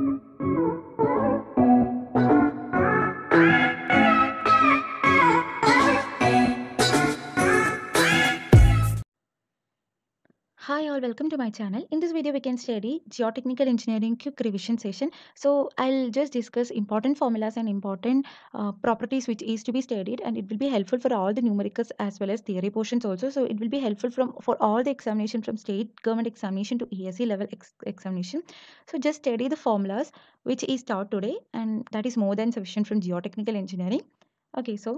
thank you all welcome to my channel in this video we can study geotechnical engineering quick revision session so i'll just discuss important formulas and important uh, properties which is to be studied and it will be helpful for all the numericals as well as theory portions also so it will be helpful from for all the examination from state government examination to ese level ex examination so just study the formulas which is taught today and that is more than sufficient from geotechnical engineering okay so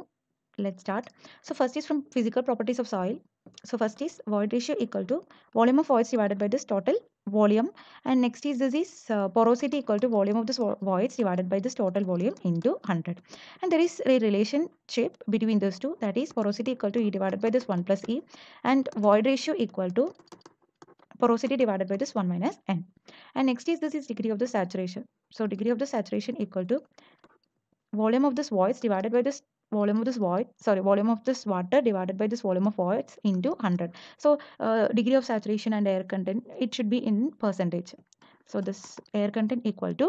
let's start so first is from physical properties of soil so first is void ratio equal to volume of voids divided by this total volume and next is this is uh, porosity equal to volume of this voids divided by this total volume into 100 and there is a relationship between those two that is porosity equal to E divided by this 1 plus E and void ratio equal to porosity divided by this 1 minus N and next is this is degree of the saturation. So degree of the saturation equal to volume of this voids divided by this volume of this void sorry volume of this water divided by this volume of voids into 100 so uh, degree of saturation and air content it should be in percentage so this air content equal to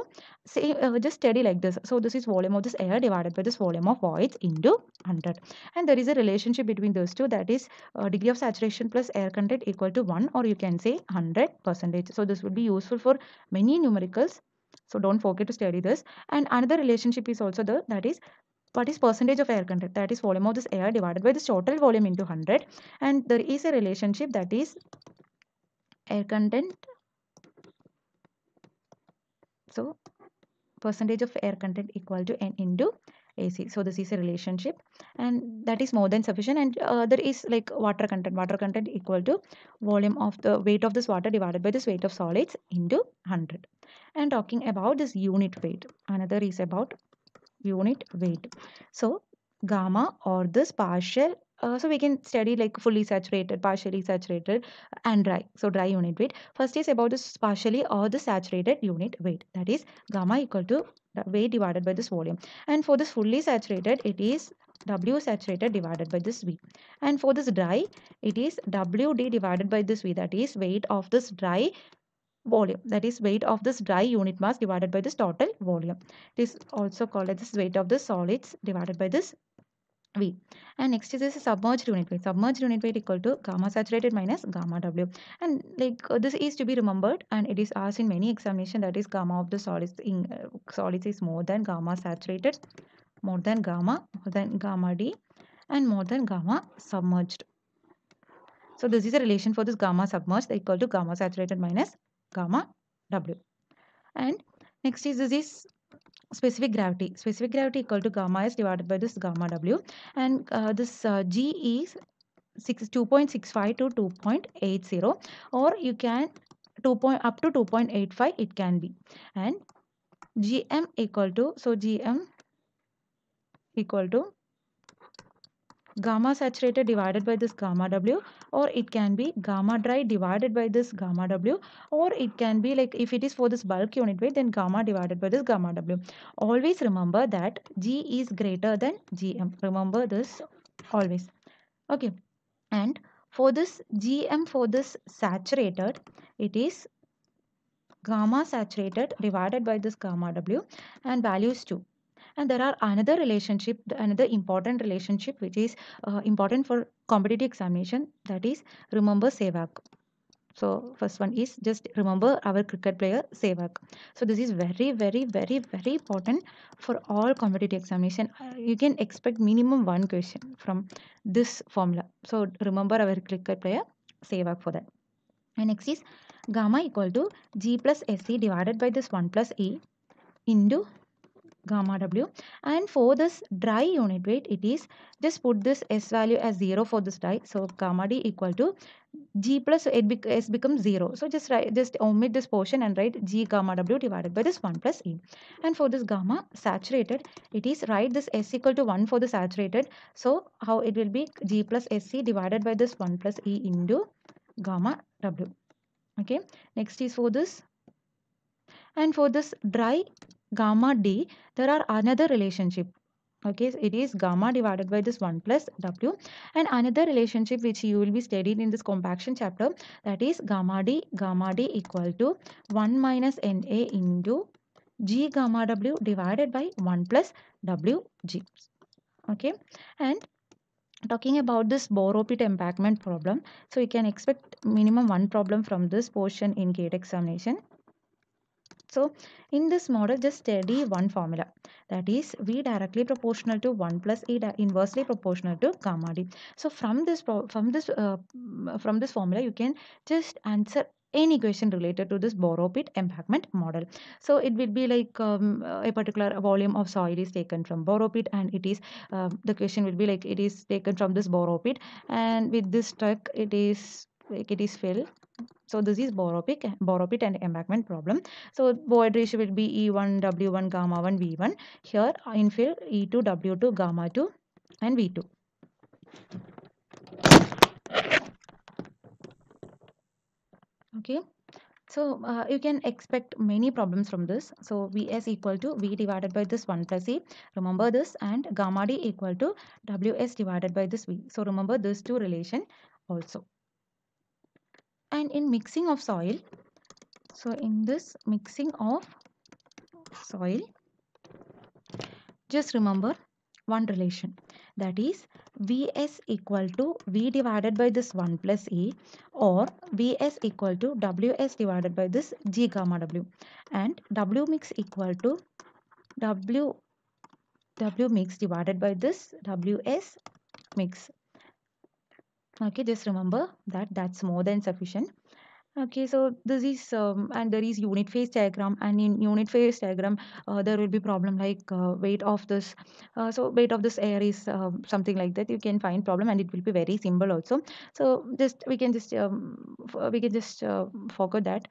say uh, just study like this so this is volume of this air divided by this volume of voids into 100 and there is a relationship between those two that is uh, degree of saturation plus air content equal to 1 or you can say 100 percentage so this would be useful for many numericals so don't forget to study this and another relationship is also the that is what is percentage of air content that is volume of this air divided by this total volume into 100 and there is a relationship that is air content so percentage of air content equal to n into AC. So this is a relationship and that is more than sufficient and uh, there is like water content. Water content equal to volume of the weight of this water divided by this weight of solids into 100. And talking about this unit weight. Another is about unit weight so gamma or this partial uh, so we can study like fully saturated partially saturated and dry so dry unit weight first is about this partially or the saturated unit weight that is gamma equal to weight divided by this volume and for this fully saturated it is W saturated divided by this V and for this dry it is WD divided by this V that is weight of this dry volume that is weight of this dry unit mass divided by this total volume it is also called as this weight of the solids divided by this V. And next is this submerged unit weight. Submerged unit weight equal to gamma saturated minus gamma W. And like uh, this is to be remembered and it is asked in many examination that is gamma of the solids in uh, solids is more than gamma saturated, more than gamma, more than gamma D and more than gamma submerged. So this is a relation for this gamma submerged equal to gamma saturated minus gamma W. And next is this specific gravity. Specific gravity equal to gamma S divided by this gamma W. And uh, this uh, G is 6, 2.65 to 2.80 or you can 2 point, up to 2.85 it can be. And gm equal to so gm equal to gamma saturated divided by this gamma w or it can be gamma dry divided by this gamma w or it can be like if it is for this bulk unit weight then gamma divided by this gamma w. Always remember that G is greater than GM. Remember this always. Okay. And for this GM for this saturated it is gamma saturated divided by this gamma w and values 2 and there are another relationship another important relationship which is uh, important for competitive examination that is remember sevak so first one is just remember our cricket player Sevak. So this is very, very, very, very important for all competitive examination. Uh, you can expect minimum one question from this formula. So remember our cricket player Sevak for that. And next is gamma equal to G plus SC divided by this 1 plus A into gamma w and for this dry unit weight it is just put this s value as 0 for this dry so gamma d equal to g plus it be, s becomes 0 so just write just omit this portion and write g gamma w divided by this 1 plus e and for this gamma saturated it is write this s equal to 1 for the saturated so how it will be g plus sc divided by this 1 plus e into gamma w okay next is for this and for this dry gamma d, there are another relationship. Okay, so it is gamma divided by this 1 plus w and another relationship which you will be studied in this compaction chapter that is gamma d, gamma d equal to 1 minus na into g gamma w divided by 1 plus wg. Okay, and talking about this Boropit embankment problem. So you can expect minimum one problem from this portion in gate examination. So in this model, just study one formula that is V directly proportional to 1 plus E inversely proportional to gamma D. So from this from this uh, mm, from this formula, you can just answer any question related to this borrow pit embankment model. So it will be like um, a particular volume of soil is taken from borrow pit and it is um, the question will be like it is taken from this borrow pit and with this truck it is like it is filled so this is boropic, boropic and embankment problem. So void ratio will be E1, W1, gamma 1, V1. Here infill E2, W2, gamma 2 and V2. Okay. So uh, you can expect many problems from this. So Vs equal to V divided by this 1 plus E. Remember this and gamma D equal to Ws divided by this V. So remember this two relation also and in mixing of soil so in this mixing of soil just remember one relation that is Vs equal to V divided by this 1 plus E or Vs equal to Ws divided by this G gamma W and W mix equal to W W mix divided by this Ws mix okay just remember that that's more than sufficient okay so this is um, and there is unit phase diagram and in unit phase diagram uh, there will be problem like uh, weight of this uh, so weight of this air is uh, something like that you can find problem and it will be very simple also so just we can just um, we can just uh, forget that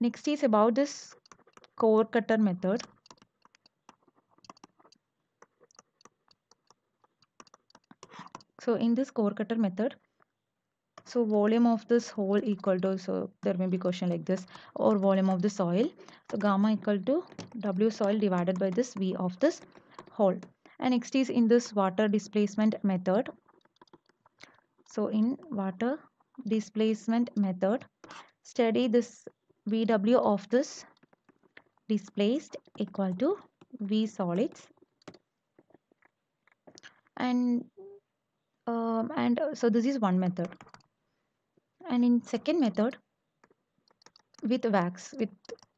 next is about this core cutter method So in this core cutter method, so volume of this hole equal to, so there may be question like this, or volume of the soil. So gamma equal to W soil divided by this V of this hole. And next is in this water displacement method. So in water displacement method, study this VW of this displaced equal to V solids and and uh, so this is one method and in second method with wax with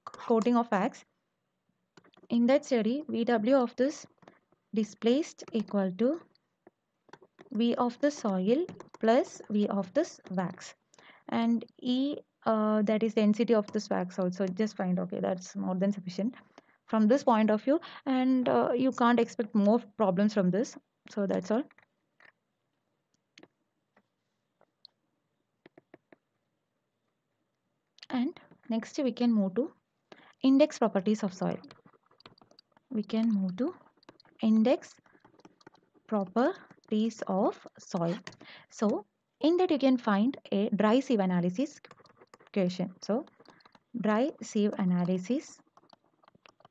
coating of wax in that study vw of this displaced equal to v of the soil plus v of this wax and e uh, that is density of this wax also just find okay that's more than sufficient from this point of view and uh, you can't expect more problems from this so that's all next we can move to index properties of soil we can move to index properties of soil so in that you can find a dry sieve analysis question so dry sieve analysis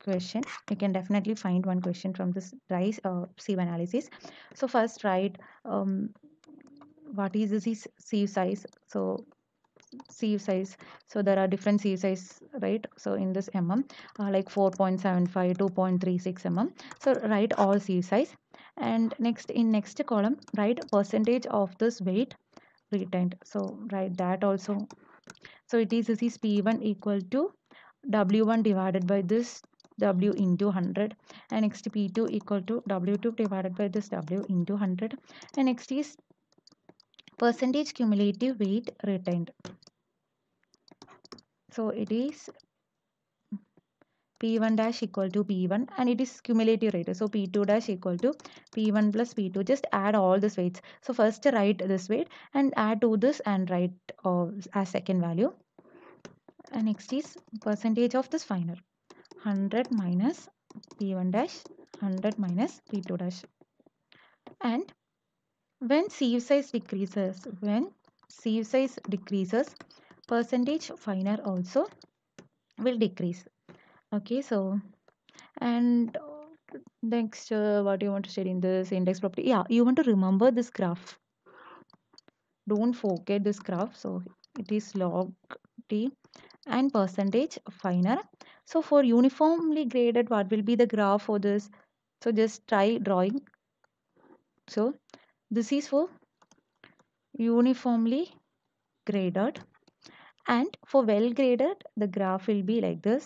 question you can definitely find one question from this dry uh, sieve analysis so first write um, what is the sieve size so sieve size so there are different sieve size right so in this mm uh, like 4.75 2.36 mm so write all sieve size and next in next column write percentage of this weight retained so write that also so it is this is p1 equal to w1 divided by this w into 100 and next p2 equal to w2 divided by this w into 100 and next is percentage cumulative weight retained so it is P1 dash equal to P1 and it is cumulative rate. So P2 dash equal to P1 plus P2. Just add all these weights. So first write this weight and add to this and write uh, as second value. And next is percentage of this final. 100 minus P1 dash 100 minus P2 dash. And when sieve size decreases, when sieve size decreases, percentage finer also will decrease okay so and next uh, what you want to study in this index property yeah you want to remember this graph don't forget this graph so it is log t and percentage finer so for uniformly graded what will be the graph for this so just try drawing so this is for uniformly graded and for well graded the graph will be like this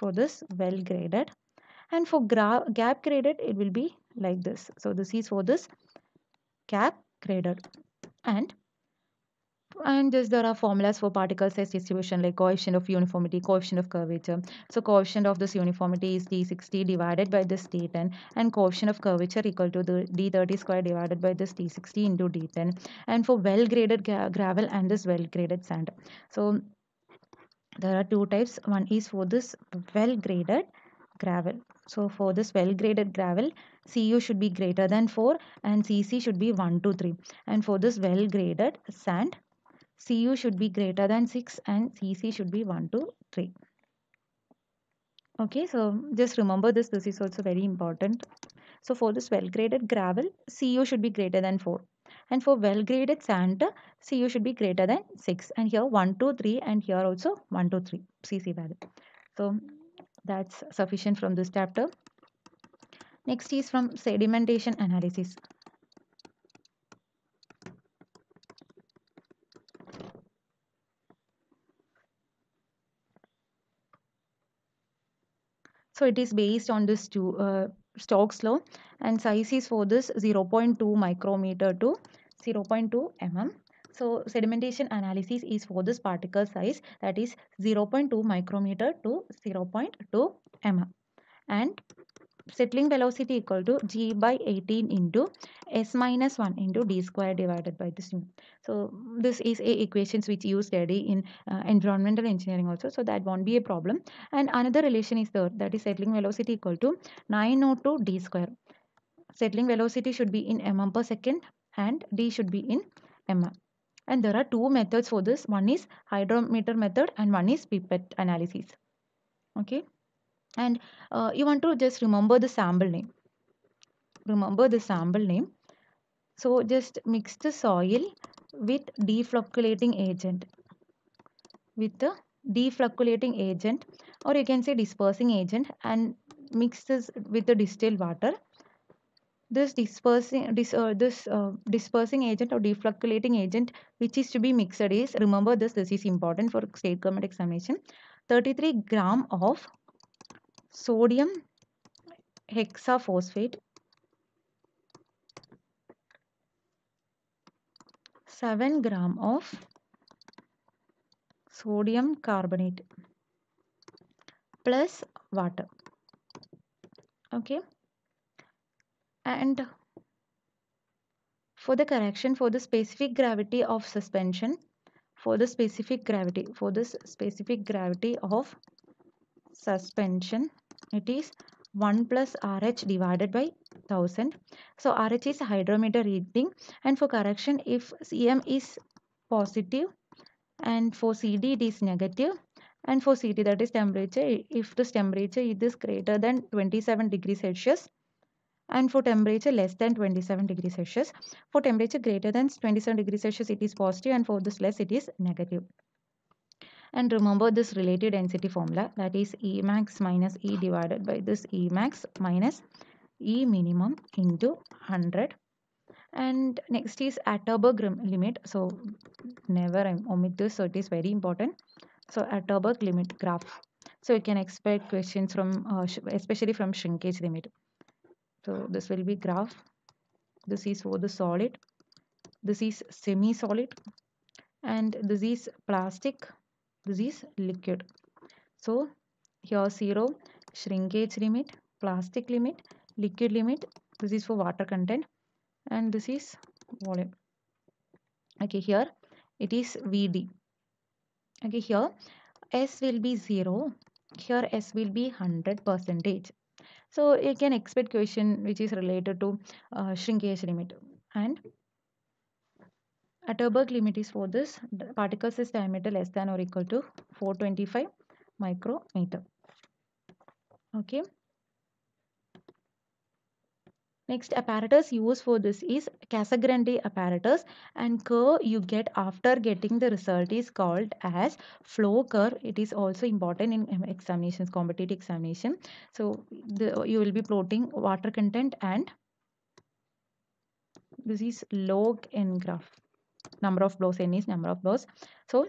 for this well graded and for gap graded it will be like this so this is for this gap graded and and just there are formulas for particle size distribution like coefficient of uniformity coefficient of curvature so coefficient of this uniformity is d60 divided by this d10 and coefficient of curvature equal to the d30 square divided by this d60 into d10 and for well graded gravel and this well graded sand so there are two types one is for this well graded gravel so for this well graded gravel cu should be greater than 4 and cc should be 1 to 3 and for this well graded sand CU should be greater than 6 and CC should be 1 to 3. Okay, so just remember this, this is also very important. So for this well-graded gravel, CU should be greater than 4. And for well-graded sand, CU should be greater than 6. And here 1 to 3 and here also 1 to 3 CC value. So that's sufficient from this chapter. Next is from sedimentation analysis. So it is based on this two, uh, Stokes law and size is for this 0.2 micrometer to 0.2 mm. So sedimentation analysis is for this particle size that is 0.2 micrometer to 0.2 mm. And settling velocity equal to g by 18 into s minus 1 into d square divided by this So this is a equations which you study in uh, environmental engineering also. So that won't be a problem. And another relation is there that is settling velocity equal to 902 d square. Settling velocity should be in mm per second and d should be in mm. And there are two methods for this. One is hydrometer method and one is pipette analysis. Okay and uh, you want to just remember the sample name remember the sample name so just mix the soil with deflocculating agent with the deflocculating agent or you can say dispersing agent and mix this with the distilled water this dispersing this uh, this uh, dispersing agent or deflocculating agent which is to be mixed is remember this this is important for state government examination 33 gram of sodium hexaphosphate 7 gram of sodium carbonate plus water okay and for the correction for the specific gravity of suspension for the specific gravity for this specific gravity of suspension it is 1 plus RH divided by 1000. So RH is hydrometer reading and for correction if CM is positive and for CD it is negative and for CT that is temperature if this temperature it is greater than 27 degrees Celsius and for temperature less than 27 degrees Celsius. For temperature greater than 27 degrees Celsius it is positive and for this less it is negative and remember this related density formula that is E max minus E divided by this E max minus E minimum into 100 and next is Atterberg limit so never omit this so it is very important so Atterberg limit graph so you can expect questions from uh, especially from shrinkage limit so this will be graph this is for the solid this is semi solid and this is plastic this is liquid. So here 0 shrinkage limit, plastic limit, liquid limit. This is for water content and this is volume. Okay, here it is VD. Okay, here S will be 0. Here S will be 100 percentage. So you can expect question which is related to uh, shrinkage limit and a Terberg limit is for this the particle size diameter less than or equal to 425 micrometer. Okay. Next apparatus used for this is Casagrande apparatus and curve you get after getting the result is called as flow curve. It is also important in examinations, competitive examination. So the, you will be plotting water content and this is log n graph number of blows n is number of blows so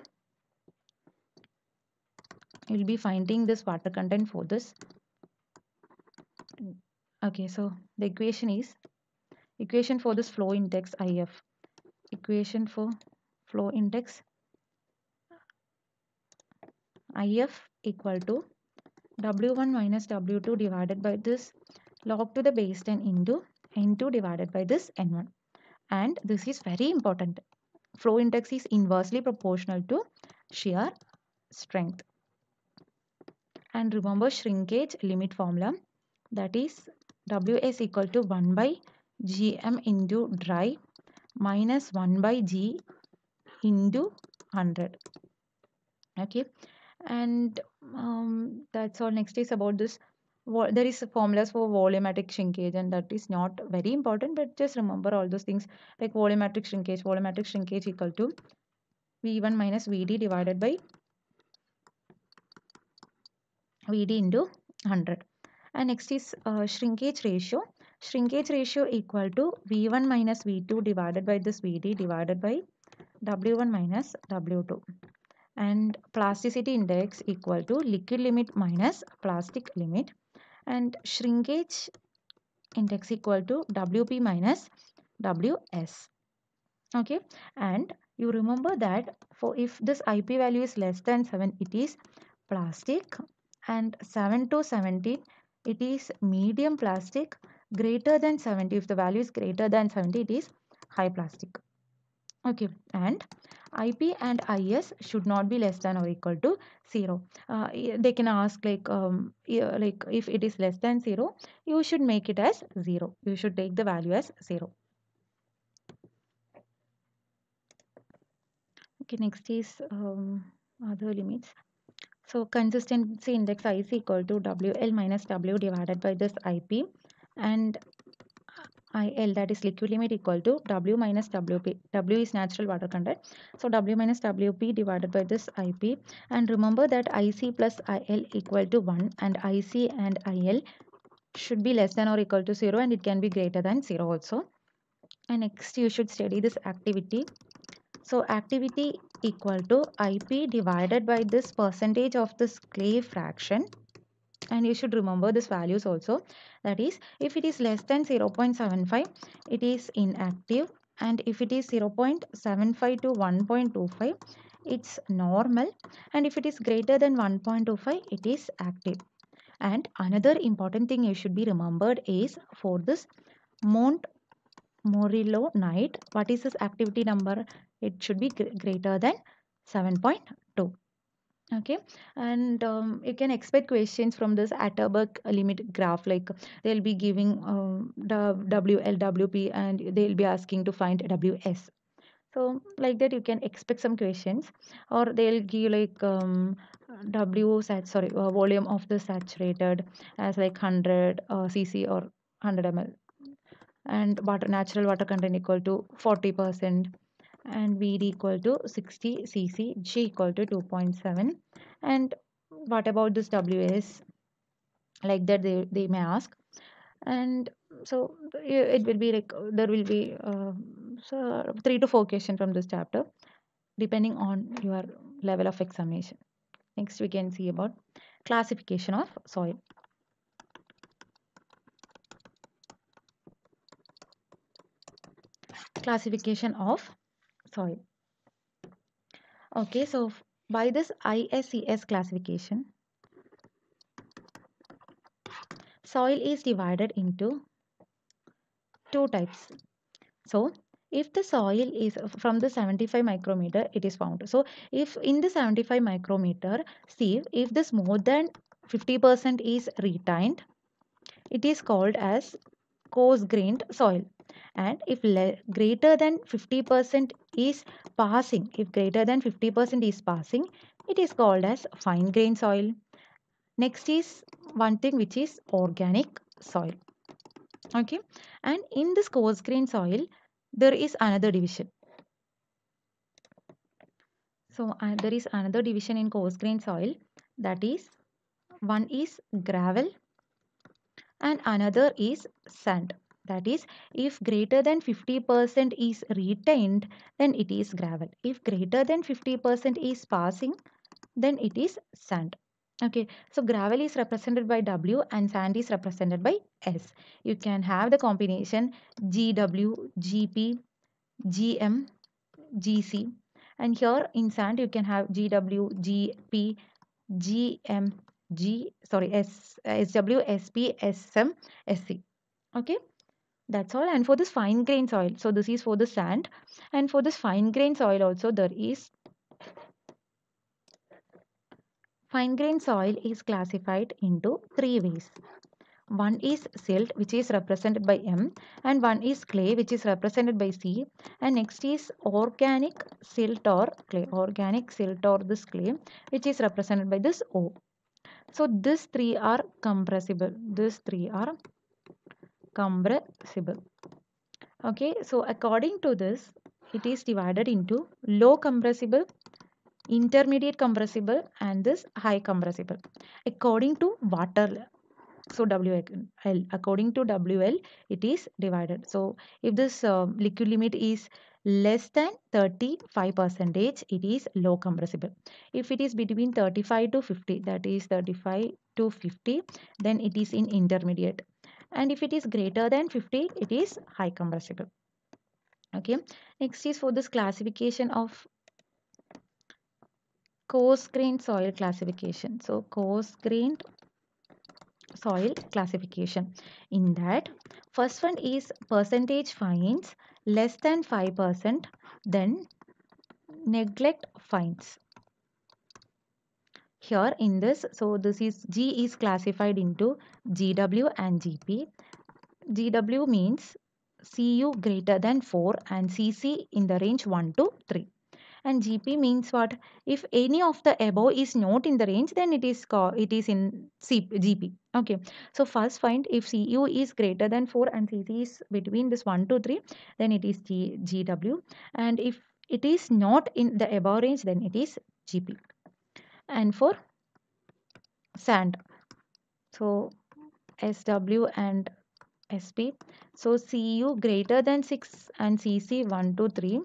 we will be finding this water content for this okay so the equation is equation for this flow index if equation for flow index if equal to w1 minus w2 divided by this log to the base 10 into n2 divided by this n1 and this is very important flow index is inversely proportional to shear strength. And remember shrinkage limit formula that is WS equal to 1 by gm into dry minus 1 by g into 100 okay and um, that's all next is about this there is formulas for volumetric shrinkage and that is not very important but just remember all those things like volumetric shrinkage volumetric shrinkage equal to v1 minus vd divided by vd into 100 and next is uh, shrinkage ratio shrinkage ratio equal to v1 minus v2 divided by this vd divided by w1 minus w2 and plasticity index equal to liquid limit minus plastic limit and shrinkage index equal to WP minus WS. Okay, and you remember that for if this IP value is less than 7, it is plastic and 7 to 17, it is medium plastic. Greater than 70, if the value is greater than 70, it is high plastic okay and ip and is should not be less than or equal to 0 uh, they can ask like um, like if it is less than 0 you should make it as 0 you should take the value as 0 okay next is um, other limits so consistency index i is equal to wl minus w divided by this ip and IL that is liquid limit equal to W minus WP. W is natural water content. So W minus WP divided by this IP and remember that IC plus IL equal to 1 and IC and IL should be less than or equal to 0 and it can be greater than 0 also. And next you should study this activity. So activity equal to IP divided by this percentage of this clay fraction and you should remember this values also that is if it is less than 0.75 it is inactive and if it is 0.75 to 1.25 it's normal and if it is greater than 1.25 it is active and another important thing you should be remembered is for this Mont Morillo night what is this activity number it should be greater than 7.2 okay and um, you can expect questions from this atterberg limit graph like they'll be giving um, the wl and they'll be asking to find ws so like that you can expect some questions or they'll give like um, w sat sorry uh, volume of the saturated as like 100 uh, cc or 100 ml and water natural water content equal to 40 percent and VD equal to 60 cc, G equal to 2.7 and what about this WS like that they, they may ask and so it will be like there will be uh, so three to four questions from this chapter depending on your level of examination. Next we can see about classification of soil. Classification of soil. Okay, so by this ISCS classification, soil is divided into two types. So, if the soil is uh, from the 75 micrometer, it is found. So, if in the 75 micrometer sieve, if this more than 50% is retained, it is called as coarse grained soil and if greater than 50% is passing if greater than 50% is passing it is called as fine grain soil next is one thing which is organic soil okay and in this coarse grain soil there is another division so uh, there is another division in coarse grain soil that is one is gravel and another is sand that is, if greater than 50% is retained, then it is gravel. If greater than 50% is passing, then it is sand. Okay, so gravel is represented by W and sand is represented by S. You can have the combination GW, GP, GM, GC. And here in sand you can have GW, GP, GM, G, sorry, S, SW, SP, SM, SC. Okay that's all and for this fine grain soil so this is for the sand and for this fine grain soil also there is fine grain soil is classified into three ways one is silt which is represented by m and one is clay which is represented by c and next is organic silt or clay organic silt or this clay which is represented by this o so these three are compressible these three are compressible okay so according to this it is divided into low compressible intermediate compressible and this high compressible according to water so wl according to wl it is divided so if this uh, liquid limit is less than 35 percentage it is low compressible if it is between 35 to 50 that is 35 to 50 then it is in intermediate and if it is greater than 50 it is high compressible okay next is for this classification of coarse grained soil classification so coarse grained soil classification in that first one is percentage fines less than 5% then neglect fines here in this so this is G is classified into GW and GP. GW means CU greater than 4 and CC in the range 1 to 3 and GP means what if any of the above is not in the range then it is it is in GP okay so first find if CU is greater than 4 and CC is between this 1 to 3 then it is G, GW and if it is not in the above range then it is GP and for sand so sw and sp so cu greater than 6 and cc 1 2 3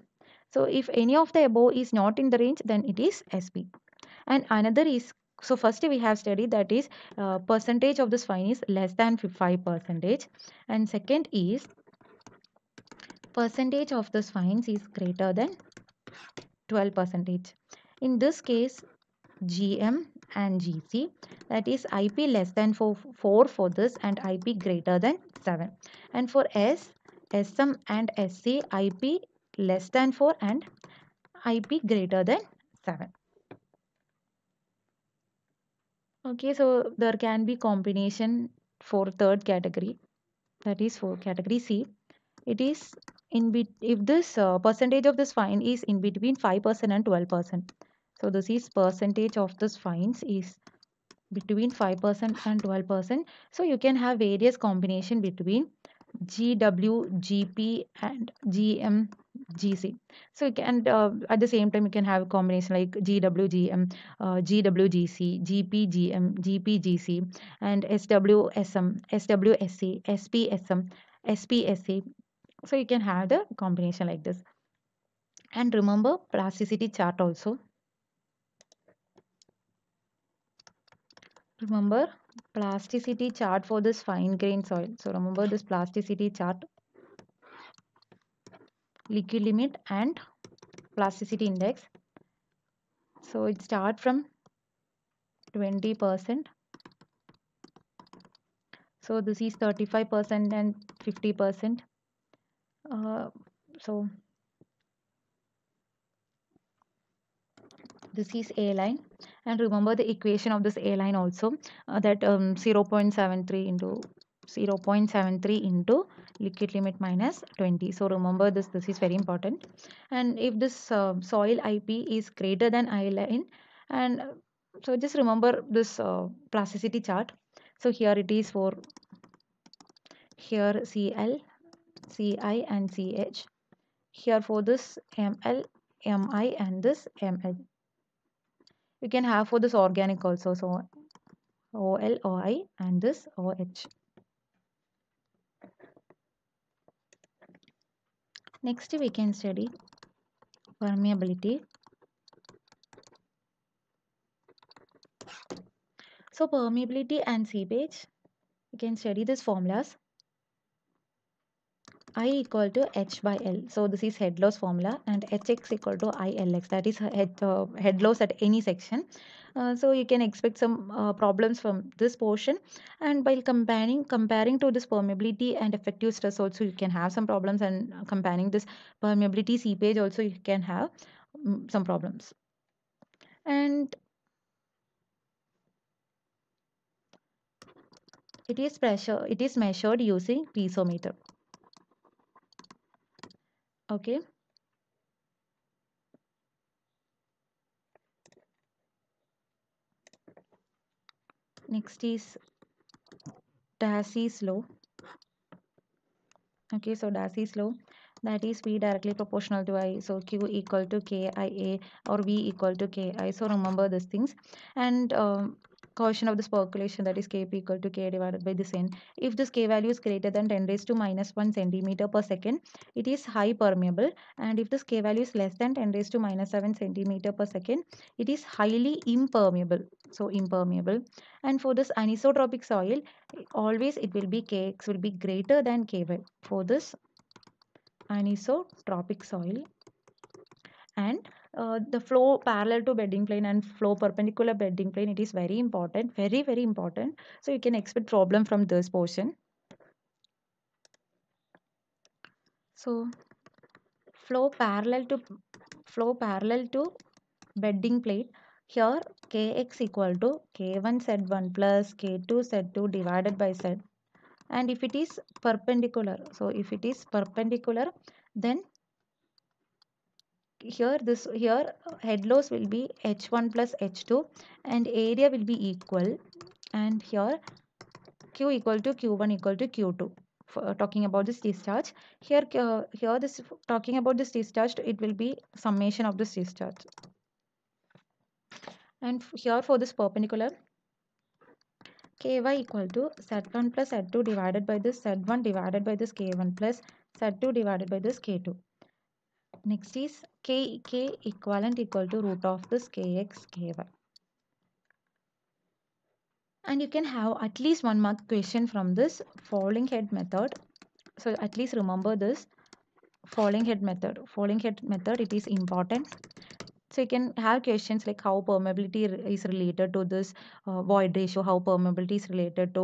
so if any of the above is not in the range then it is sp and another is so first we have studied that is uh, percentage of the fine is less than 5 percentage and second is percentage of the fines is greater than 12 percentage in this case GM and GC that is IP less than 4, 4 for this and IP greater than 7 and for S SM and SC IP less than 4 and IP greater than 7. Okay, so there can be combination for third category that is for category C. It is in if this uh, percentage of this fine is in between 5% and 12%. So this is percentage of this fines is between 5% and 12%. So you can have various combination between GW, GP and GM, GC. So you can uh, at the same time you can have combination like GW, GM, uh, GW, GC, GP, GM, GP, GC and SW, SM, SW, SC, SP, SM, SP, So you can have the combination like this. And remember plasticity chart also remember plasticity chart for this fine grain soil so remember this plasticity chart liquid limit and plasticity index so it start from 20 percent so this is 35 percent and 50 percent uh, so this is a line and remember the equation of this a line also uh, that um, 0 0.73 into 0 0.73 into liquid limit minus 20 so remember this this is very important and if this uh, soil ip is greater than i line and uh, so just remember this uh, plasticity chart so here it is for here cl ci and ch here for this ml mi and this ml we can have for this organic also so OL OI and this OH next we can study permeability so permeability and seepage we can study these formulas I equal to H by L. So this is head loss formula and Hx equal to ILx. That is head, uh, head loss at any section. Uh, so you can expect some uh, problems from this portion and by comparing comparing to this permeability and effective stress also you can have some problems and uh, comparing this permeability seepage also you can have um, some problems and it is pressure it is measured using piezometer okay next is Darcy's law okay so Darcy's law that is V directly proportional to I so Q equal to KIA or V equal to KI so remember these things and um, quotient of this percolation that is kp equal to k divided by this n. If this k value is greater than 10 raised to minus 1 centimeter per second, it is high permeable. And if this k value is less than 10 raised to minus 7 centimeter per second, it is highly impermeable. So impermeable. And for this anisotropic soil, always it will be kx will be greater than ky for this anisotropic soil and uh, the flow parallel to bedding plane and flow perpendicular bedding plane it is very important very very important so you can expect problem from this portion so flow parallel to flow parallel to bedding plate. here kx equal to k1 z1 plus k2 z2 divided by z and if it is perpendicular so if it is perpendicular then here this here head loss will be h1 plus h2 and area will be equal and here q equal to q1 equal to q2 for uh, talking about this discharge here uh, here this talking about this discharge it will be summation of this discharge and here for this perpendicular ky equal to z1 plus z2 divided by this z1 divided by this k1 plus z2 divided by this k2 Next is k, k equivalent equal to root of this kx, ky. And you can have at least one mark question from this falling head method. So at least remember this falling head method. Falling head method, it is important so you can have questions like how permeability is related to this uh, void ratio how permeability is related to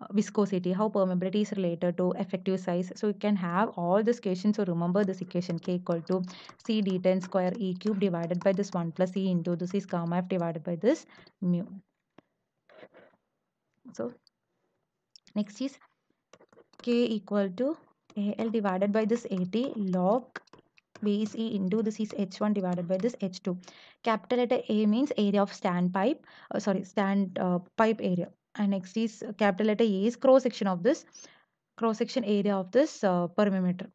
uh, viscosity how permeability is related to effective size so you can have all these questions so remember this equation k equal to c d10 square e cube divided by this 1 plus e into this is gamma f divided by this mu so next is k equal to al divided by this 80 log Base is E into this is H1 divided by this H2. Capital letter A means area of standpipe, uh, sorry, stand uh, pipe area. And next is uh, capital letter A is cross section of this, cross section area of this uh, perimeter.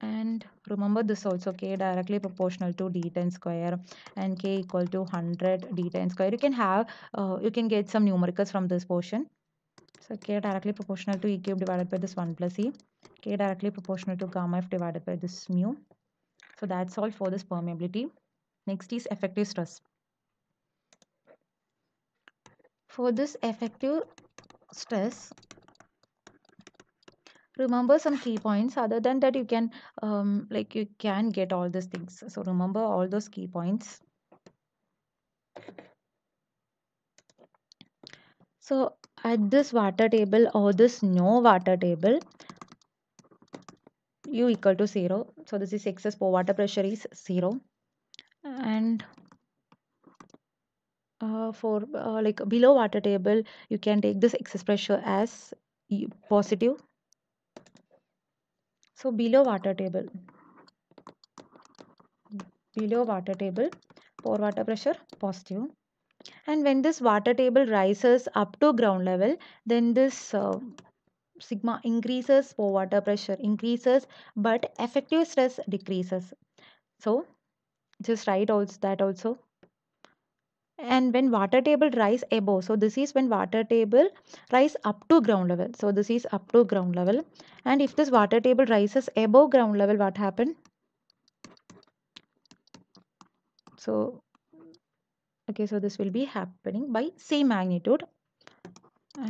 And remember this also K directly proportional to D10 square and K equal to 100 D10 square. You can have, uh, you can get some numericals from this portion. So k directly proportional to e cube divided by this 1 plus e. k directly proportional to gamma f divided by this mu. So that's all for this permeability. Next is effective stress. For this effective stress, remember some key points other than that you can um, like you can get all these things so remember all those key points so at this water table or this no water table u equal to 0 so this is excess water pressure is 0 and uh, for uh, like below water table you can take this excess pressure as positive so below water table below water table pore water pressure positive and when this water table rises up to ground level then this uh, sigma increases pore water pressure increases but effective stress decreases so just write also that also and when water table rise above so this is when water table rise up to ground level so this is up to ground level and if this water table rises above ground level what happen so okay so this will be happening by same magnitude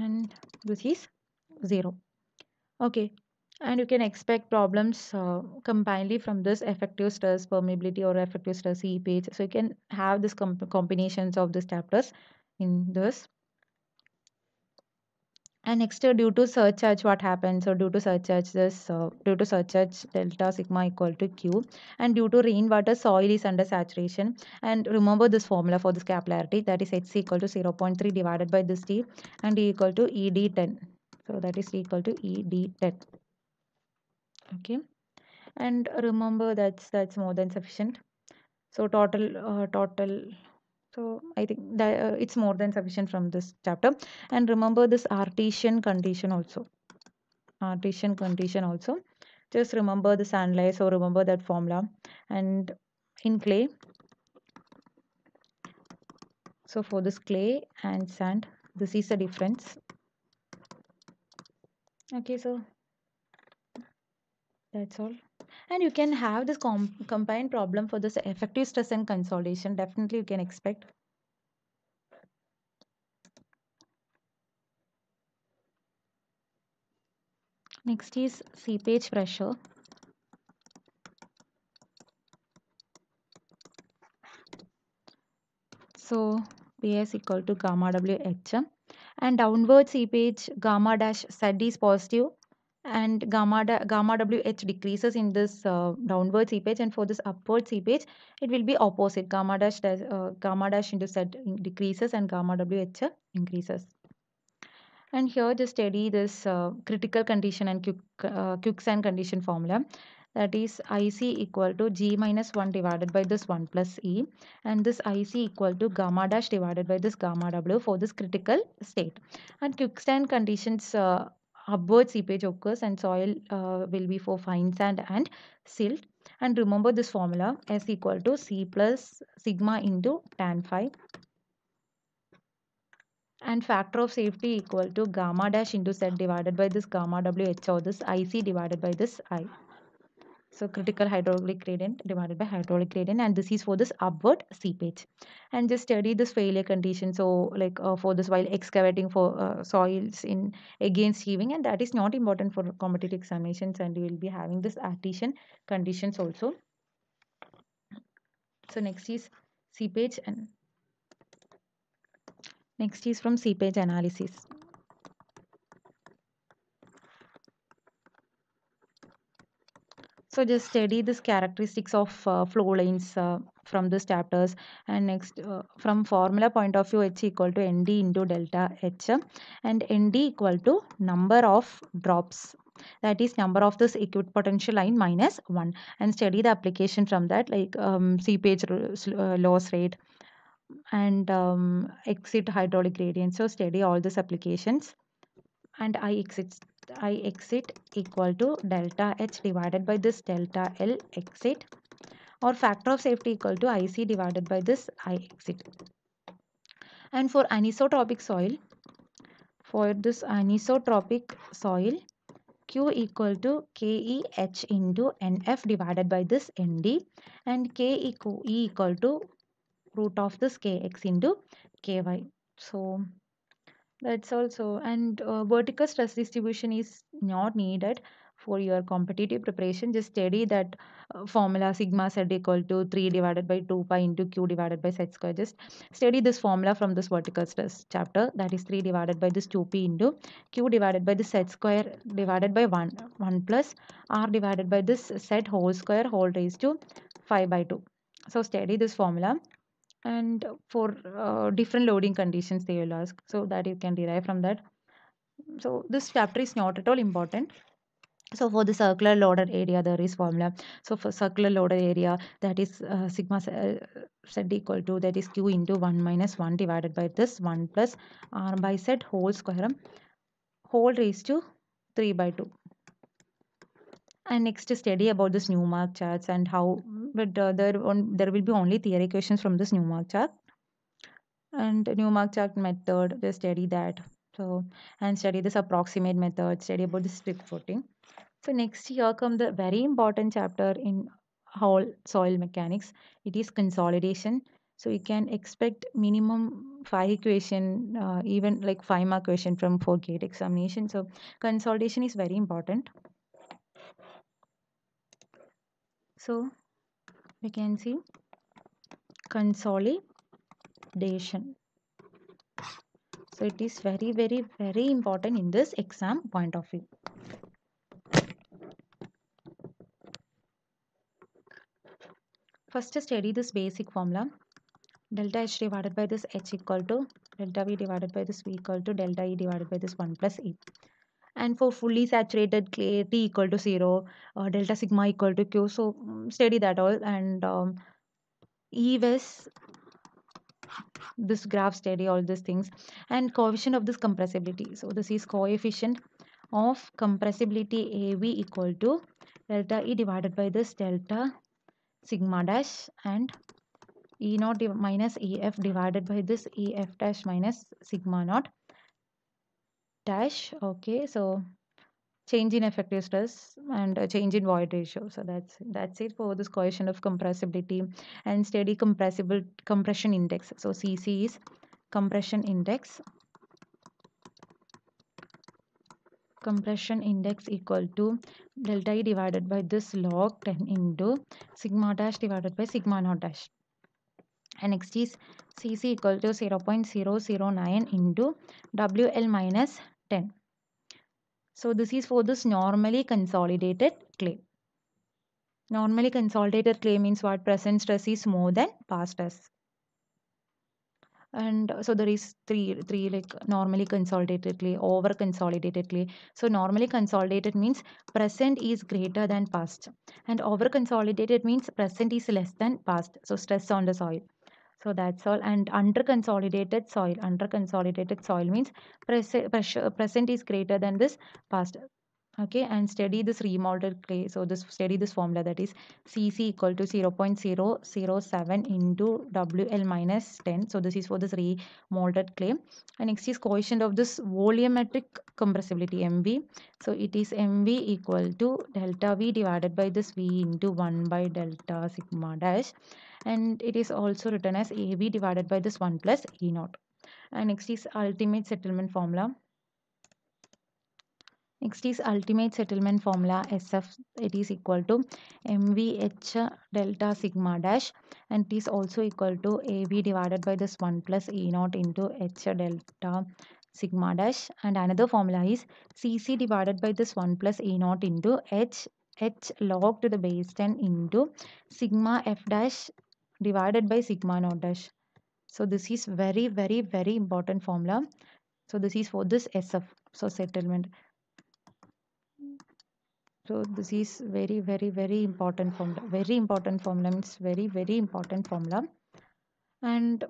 and this is 0 okay and you can expect problems uh, combinedly from this effective stress permeability or effective stress EPH so you can have this combinations of these chapters in this and next due to surcharge what happens so due to surcharge this uh, due to surcharge delta sigma equal to q and due to rainwater soil is under saturation and remember this formula for this capillarity that is hc equal to 0.3 divided by this d and d equal to ed10 so that is equal to ed10 okay and remember that's that's more than sufficient so total uh, total so i think that uh, it's more than sufficient from this chapter and remember this artesian condition also artesian condition also just remember this analyze or remember that formula and in clay so for this clay and sand this is the difference okay so that's all and you can have this com- combined problem for this effective stress and consolidation definitely you can expect next is seepage pressure so PS equal to gamma W HM and downward seepage gamma dash Z is positive and gamma, gamma wh decreases in this uh, downward seepage and for this upward seepage it will be opposite gamma dash uh, gamma dash into z decreases and gamma wh increases and here just study this uh, critical condition and uh, quicksand condition formula that is IC equal to G minus 1 divided by this 1 plus E and this IC equal to gamma dash divided by this gamma W for this critical state. And quicksand conditions uh, upward seepage occurs and soil uh, will be for fine sand and silt. And remember this formula S equal to C plus sigma into tan phi and factor of safety equal to gamma dash into z divided by this gamma wh or this ic divided by this i. So critical hydraulic gradient divided by hydraulic gradient and this is for this upward seepage. And just study this failure condition. So like uh, for this while excavating for uh, soils in against heaving and that is not important for competitive examinations and you will be having this artesian conditions also. So next is seepage and next is from seepage analysis. so just study this characteristics of uh, flow lines uh, from these chapters and next uh, from formula point of view h equal to nd into delta h and nd equal to number of drops that is number of this equipotential line minus 1 and study the application from that like um, seepage uh, loss rate and um, exit hydraulic gradient so study all these applications and i exit i exit equal to delta h divided by this delta l exit or factor of safety equal to ic divided by this i exit and for anisotropic soil for this anisotropic soil q equal to keh into nf divided by this nd and k equal, e equal to root of this kx into ky so that's also, and uh, vertical stress distribution is not needed for your competitive preparation. Just study that uh, formula sigma z equal to 3 divided by 2 pi into q divided by z square. Just study this formula from this vertical stress chapter that is 3 divided by this 2p into q divided by the z square divided by 1, 1 plus r divided by this z whole square whole raised to 5 by 2. So study this formula and for uh, different loading conditions they will ask so that you can derive from that so this chapter is not at all important so for the circular loaded area there is formula so for circular loaded area that is uh, sigma uh, z equal to that is q into 1 minus 1 divided by this 1 plus r by z whole square whole raised to 3 by 2 and next study about this Newmark charts and how but uh, there on there will be only theory questions from this Newmark chart and Newmark chart method we study that so and study this approximate method study about this strict footing so next here come the very important chapter in whole soil mechanics it is consolidation so you can expect minimum five equation uh, even like five mark question from four gate examination so consolidation is very important So we can see consolidation. So it is very very very important in this exam point of view. First study this basic formula. Delta H divided by this H equal to delta V divided by this V equal to delta E divided by this 1 plus E and for fully saturated clay T equal to 0 uh, delta sigma equal to Q so mm, study that all and um, EVS this graph study all these things and coefficient of this compressibility so this is coefficient of compressibility AV equal to delta E divided by this delta sigma dash and E naught minus EF divided by this EF dash minus sigma naught dash okay so change in effective stress and change in void ratio so that's that's it for this coefficient of compressibility and steady compressible compression index so cc is compression index compression index equal to delta e divided by this log 10 into sigma dash divided by sigma naught dash and next is cc equal to 0 0.009 into wl minus 10. So this is for this normally consolidated clay. Normally consolidated clay means what present stress is more than past stress. And so there is three three like normally consolidated clay, over consolidated clay. So normally consolidated means present is greater than past. And over consolidated means present is less than past. So stress on the soil so that's all and under consolidated soil under consolidated soil means pres pressure present is greater than this past okay and study this remodeled clay so this study this formula that is cc equal to 0 0.007 into wl minus 10 so this is for this remolded clay and next is quotient of this volumetric compressibility mv so it is mv equal to delta v divided by this v into 1 by delta sigma dash and it is also written as av divided by this 1 plus e naught and next is ultimate settlement formula Next is ultimate settlement formula SF. It is equal to MVH delta sigma dash and it is also equal to AB divided by this 1 plus E naught into H delta sigma dash and another formula is CC divided by this 1 plus E naught into H H log to the base 10 into sigma F dash divided by sigma naught dash. So this is very very very important formula. So this is for this SF. So settlement so this is very very very important formula very important formula it's very very important formula and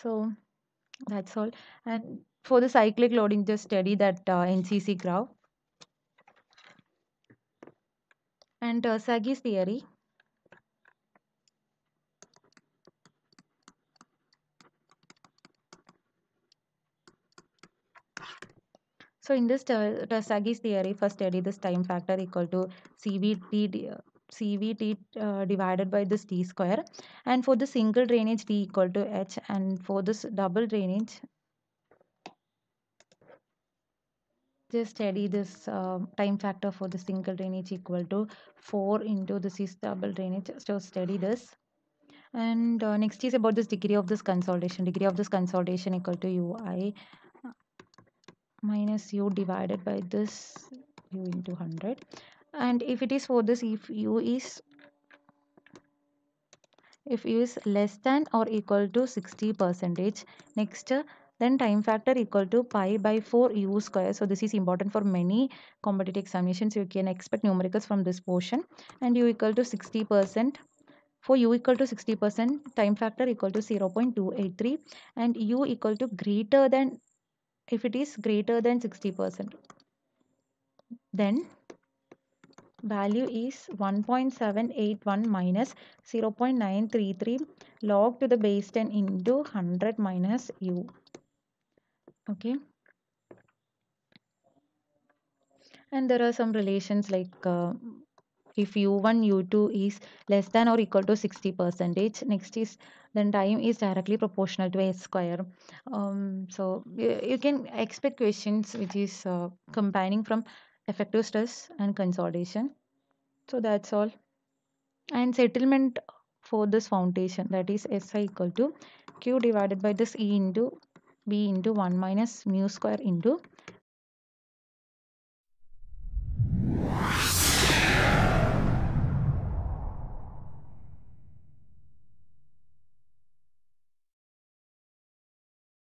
so that's all and for the cyclic loading just study that uh, ncc graph and uh, Sagi's theory So in this uh, Tersagi's theory, first study this time factor equal to CVT CVT uh, divided by this T square and for the single drainage T equal to H and for this double drainage just study this uh, time factor for the single drainage equal to 4 into this is double drainage so study this and uh, next is about this degree of this consolidation degree of this consolidation equal to ui minus u divided by this u into 100 and if it is for this if u is if u is less than or equal to 60 percentage next then time factor equal to pi by 4 u square so this is important for many competitive examinations you can expect numericals from this portion and u equal to 60 percent for u equal to 60 percent time factor equal to 0 0.283 and u equal to greater than if it is greater than 60%. Then value is 1.781 minus 0.933 log to the base 10 into 100 minus u. Okay. And there are some relations like uh, if u1 u2 is less than or equal to 60 percentage next is then time is directly proportional to s square um, so you, you, can expect questions which is uh, combining from effective stress and consolidation so that's all and settlement for this foundation that is si equal to q divided by this e into b into 1 minus mu square into